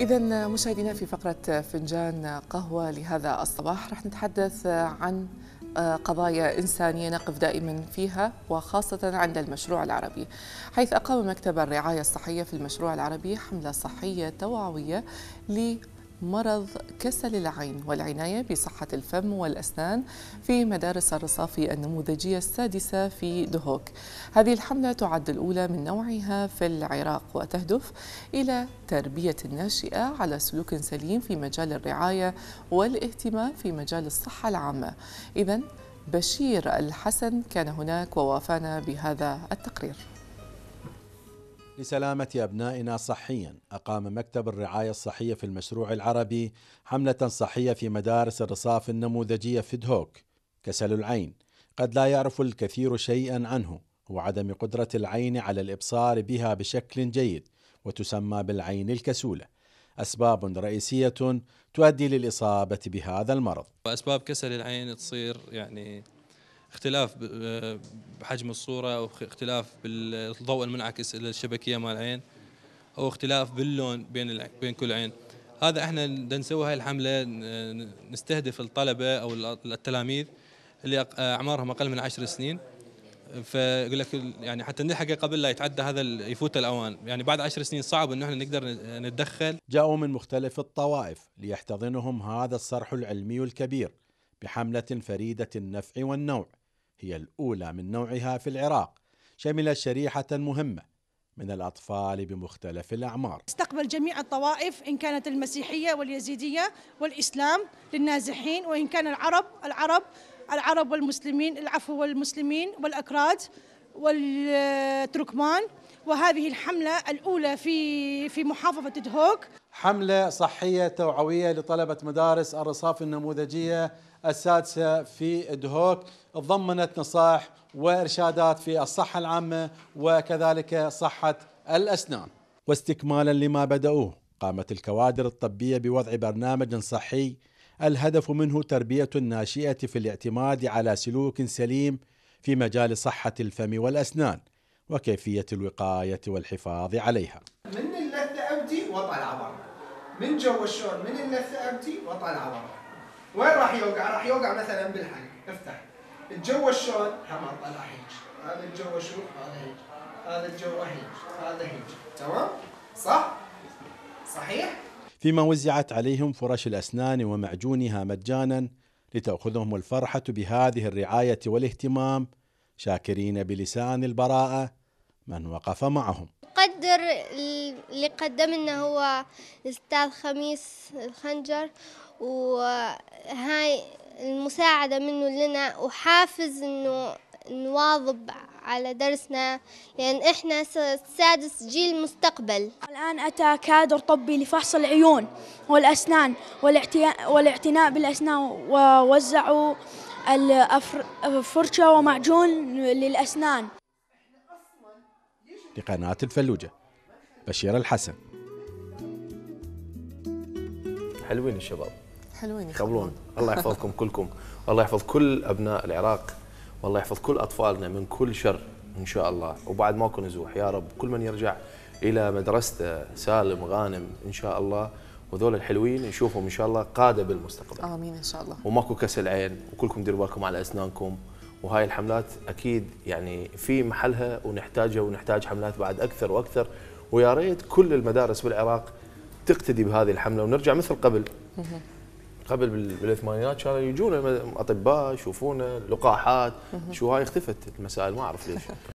إذا مشاهدينا في فقرة فنجان قهوة لهذا الصباح رح نتحدث عن آه، قضايا إنسانية نقف دائما فيها وخاصة عند المشروع العربي حيث أقام مكتب الرعاية الصحية في المشروع العربي حملة صحية توعوية مرض كسل العين والعناية بصحة الفم والأسنان في مدارس الرصافي النموذجية السادسة في دهوك هذه الحملة تعد الأولى من نوعها في العراق وتهدف إلى تربية الناشئة على سلوك سليم في مجال الرعاية والاهتمام في مجال الصحة العامة إذا بشير الحسن كان هناك ووافانا بهذا التقرير لسلامة أبنائنا صحيا أقام مكتب الرعاية الصحية في المشروع العربي حملة صحية في مدارس الرصاف النموذجية في دهوك كسل العين قد لا يعرف الكثير شيئا عنه وعدم قدرة العين على الإبصار بها بشكل جيد وتسمى بالعين الكسولة أسباب رئيسية تؤدي للإصابة بهذا المرض وأسباب كسل العين تصير يعني اختلاف آه، بحجم الصوره او اختلاف بالضوء المنعكس الى الشبكيه مال العين او اختلاف باللون بين بين كل عين هذا احنا نسوي هاي الحمله نستهدف الطلبه او التلاميذ اللي آه، اعمارهم اقل من عشر سنين فاقول لك يعني حتى نلحقه قبل لا يتعدى هذا يفوت الاوان يعني بعد عشر سنين صعب انه احنا نقدر آه، نتدخل جاءوا من مختلف الطوائف ليحتضنهم هذا الصرح العلمي الكبير بحمله فريده النفع والنوع هي الأولى من نوعها في العراق شملت شريحة مهمة من الأطفال بمختلف الأعمار استقبل جميع الطوائف إن كانت المسيحية واليزيدية والإسلام للنازحين وإن كان العرب العرب العرب والمسلمين العفو والمسلمين والأكراد والتركمان وهذه الحملة الأولى في في محافظة دهوك حملة صحية توعوية لطلبة مدارس الرصاف النموذجية السادسة في دهوك ضمنت نصائح وإرشادات في الصحة العامة وكذلك صحة الأسنان واستكمالا لما بدأوه قامت الكوادر الطبية بوضع برنامج صحي الهدف منه تربية الناشئة في الاعتماد على سلوك سليم في مجال صحة الفم والأسنان وكيفية الوقاية والحفاظ عليها من اللثة أبدي وطلع برا من جوا الشور من اللثة أبدي وطلع برا وين راح يوقع؟ راح يوقع مثلا بالحلق افتح الجو الشون هم طلع هيج هذا الجو شو هذا هيج هذا الجو هيج هذا هيج تمام صح صحيح فيما وزعت عليهم فرش الأسنان ومعجونها مجانا لتأخذهم الفرحة بهذه الرعاية والاهتمام شاكرين بلسان البراءة من وقف معهم قدر اللي قدم لنا هو الأستاذ خميس الخنجر وهاي المساعدة منه لنا وحافز إنه نواظب على درسنا لأن إحنا سادس جيل مستقبل الآن أتى كادر طبي لفحص العيون والأسنان والاعتناء بالأسنان ووزعوا الفرشة ومعجون للأسنان لقناة الفلوجة بشير الحسن حلوين الشباب حلوين يخبرون الله يحفظكم كلكم والله يحفظ كل أبناء العراق والله يحفظ كل أطفالنا من كل شر إن شاء الله وبعد ماكو نزوح يا رب كل من يرجع إلى مدرسته سالم غانم إن شاء الله وذول الحلوين نشوفهم ان شاء الله قاده بالمستقبل امين ان شاء الله وماكو كسل عين وكلكم ديروا بالكم على اسنانكم وهاي الحملات اكيد يعني في محلها ونحتاجها ونحتاج حملات بعد اكثر واكثر ويا ريت كل المدارس بالعراق تقتدي بهذه الحمله ونرجع مثل قبل قبل بالثمانينات كانوا يجونا اطباء يشوفونا لقاحات شو هاي اختفت المسائل ما اعرف ليش